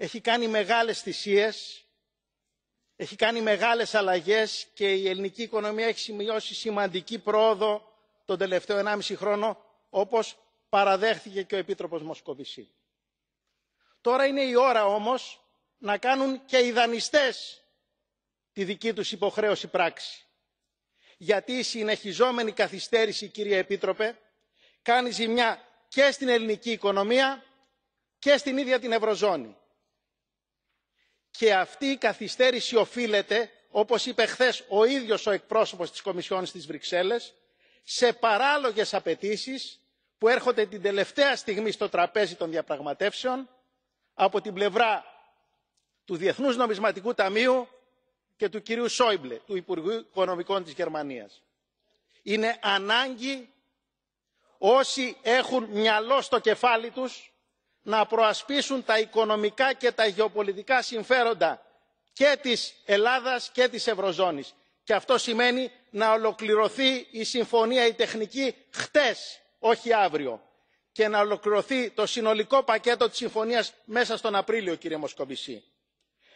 έχει κάνει μεγάλες θυσίες έχει κάνει μεγάλες αλλαγές και η ελληνική οικονομία έχει σημειώσει σημαντική πρόοδο τον τελευταίο 1,5 χρόνο όπως παραδέχθηκε και ο Επίτροπος Μοσκοβισή. Τώρα είναι η ώρα όμως να κάνουν και οι δανειστές τη δική τους υποχρέωση πράξη. Γιατί η συνεχιζόμενη καθυστέρηση, κύριε Επίτροπε, κάνει ζημιά και στην ελληνική οικονομία και στην ίδια την Ευρωζώνη και αυτή η καθυστέρηση οφείλεται όπως είπε χθες ο ίδιος ο εκπρόσωπος της κομισιόν της βρυξέλλες σε παράλογες απαιτήσεις που έρχονται την τελευταία στιγμή στο τραπέζι των διαπραγματεύσεων από την πλευρά του διεθνούς νομισματικού ταμείου και του κυρίου Σόιμπλε, του Υπουργού Οικονομικών της Γερμανίας. Είναι ανάγκη όσοι έχουν μυαλό στο κεφάλι τους να προασπίσουν τα οικονομικά και τα γεωπολιτικά συμφέροντα και της ελλάδας και της ευρωζώνης και αυτό σημαίνει να ολοκληρωθεί η συμφωνία η τεχνική χτες όχι αύριο και να ολοκληρωθεί το συνολικό πακέτο της συμφωνίας μέσα στον Απρίλιο κύριε Μοσκοβισή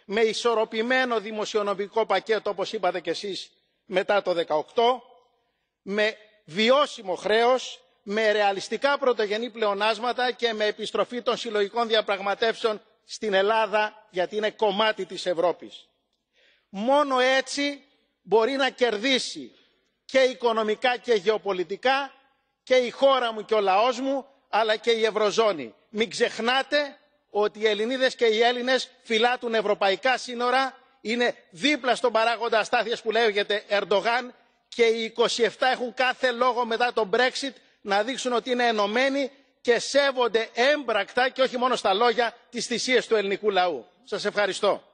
με ισορροπημένο δημοσιονομικό πακέτο όπως είπατε κι εσείς μετά το 2018 με βιώσιμο χρέος με ρεαλιστικά πρωτογενή πλεονάσματα και με επιστροφή των συλλογικών διαπραγματεύσεων στην ελλάδα γιατί είναι κομμάτι της ευρώπης. μόνο έτσι μπορεί να κερδίσει και οικονομικά και γεωπολιτικά και η χώρα μου και ο λαός μου αλλά και η ευρωζώνη. μην ξεχνάτε ότι οι ελληνίδες και οι έλληνες φυλάτουν ευρωπαϊκά σύνορα είναι δίπλα στον παράγοντα αστάθειας που λέγεται ερντογάν και οι 27 έχουν κάθε λόγο μετά τον brexit να δείξουν ότι είναι ενωμένοι και σέβονται έμπρακτα και όχι μόνο στα λόγια τις θυσίες του ελληνικού λαού. σας ευχαριστώ.